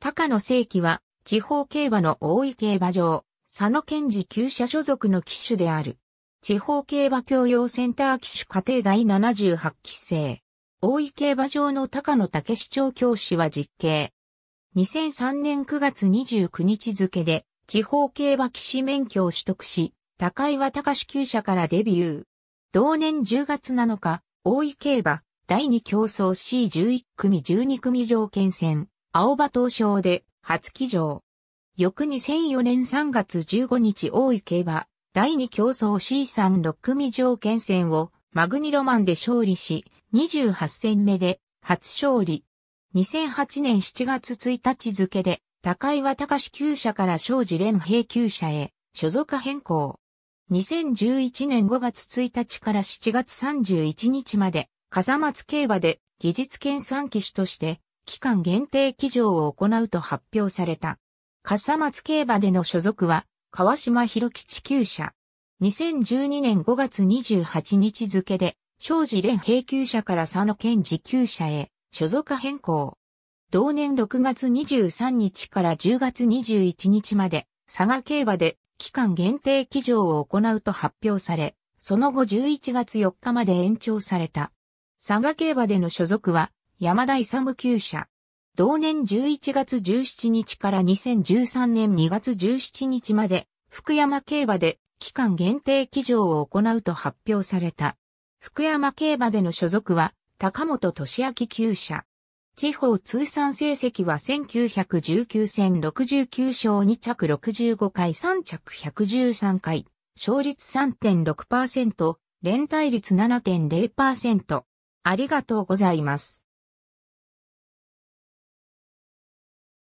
高野正規は、地方競馬の大井競馬場、佐野健治旧社所属の騎手である。地方競馬教養センター騎手家庭第78期生。大井競馬場の高野武市長教師は実刑。2003年9月29日付で、地方競馬騎士免許を取得し、高岩市旧舎からデビュー。同年10月7日、大井競馬、第2競争 C11 組12組条件戦、青葉東証で初騎乗。翌2004年3月15日大池は第2競争 C36 組条件戦をマグニロマンで勝利し、28戦目で初勝利。2008年7月1日付で、高岩隆厩社から正治連平厩社へ所属変更。2011年5月1日から7月31日まで、笠松競馬で技術研鑽騎手として期間限定騎乗を行うと発表された。笠松競馬での所属は、川島博吉厩者。2012年5月28日付で、庄司連平級者から佐野県自級者へ、所属変更。同年6月23日から10月21日まで、佐賀競馬で期間限定騎乗を行うと発表され、その後11月4日まで延長された。佐賀競馬での所属は、山田勇厩舎。同年11月17日から2013年2月17日まで、福山競馬で期間限定騎乗を行うと発表された。福山競馬での所属は、高本俊明厩舎。地方通算成績は1919戦69勝2着65回3着113回、勝率3.6%、連帯率7.0%。ありがとうございます。